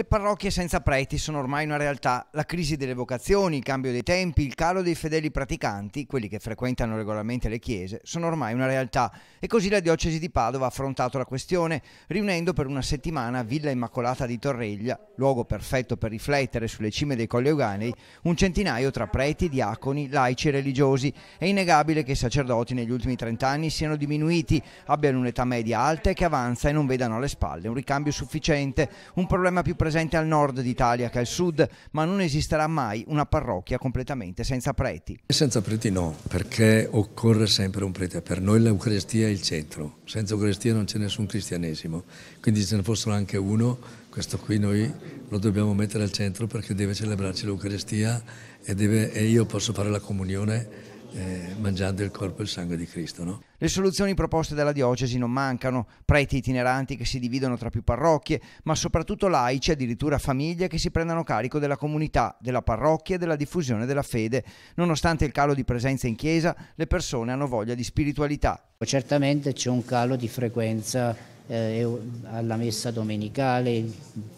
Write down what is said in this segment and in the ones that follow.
Le parrocchie senza preti sono ormai una realtà. La crisi delle vocazioni, il cambio dei tempi, il calo dei fedeli praticanti, quelli che frequentano regolarmente le chiese, sono ormai una realtà. E così la diocesi di Padova ha affrontato la questione, riunendo per una settimana Villa Immacolata di Torreglia, luogo perfetto per riflettere sulle cime dei Colli Euganei, un centinaio tra preti, diaconi, laici e religiosi. È innegabile che i sacerdoti negli ultimi trent'anni siano diminuiti, abbiano un'età media alta e che avanza e non vedano alle spalle un ricambio sufficiente, un problema più presente presente al nord d'Italia che al sud, ma non esisterà mai una parrocchia completamente senza preti. Senza preti no, perché occorre sempre un prete. Per noi l'Eucaristia è il centro, senza Eucaristia non c'è nessun cristianesimo, quindi se ne fossero anche uno, questo qui noi lo dobbiamo mettere al centro perché deve celebrarci l'Eucaristia e, e io posso fare la comunione eh, mangiando il corpo e il sangue di Cristo. No? Le soluzioni proposte dalla diocesi non mancano, preti itineranti che si dividono tra più parrocchie, ma soprattutto laici, addirittura famiglie che si prendano carico della comunità, della parrocchia e della diffusione della fede. Nonostante il calo di presenza in chiesa, le persone hanno voglia di spiritualità. Certamente c'è un calo di frequenza eh, eh alla messa domenicale,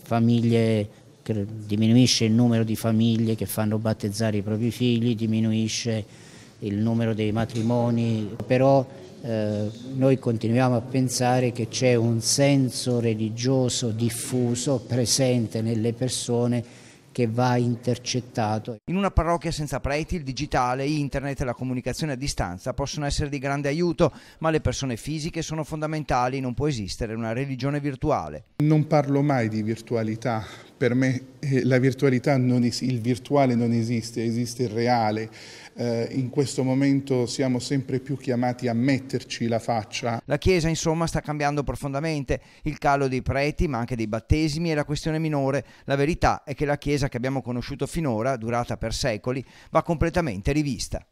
famiglie diminuisce il numero di famiglie che fanno battezzare i propri figli, diminuisce il numero dei matrimoni, però eh, noi continuiamo a pensare che c'è un senso religioso diffuso, presente nelle persone, che va intercettato. In una parrocchia senza preti il digitale, internet e la comunicazione a distanza possono essere di grande aiuto, ma le persone fisiche sono fondamentali, non può esistere una religione virtuale. Non parlo mai di virtualità per me eh, la virtualità non es- il virtuale non esiste, esiste il reale. Eh, in questo momento siamo sempre più chiamati a metterci la faccia. La Chiesa insomma sta cambiando profondamente, il calo dei preti ma anche dei battesimi è la questione minore, la verità è che la Chiesa che abbiamo conosciuto finora, durata per secoli, va completamente rivista.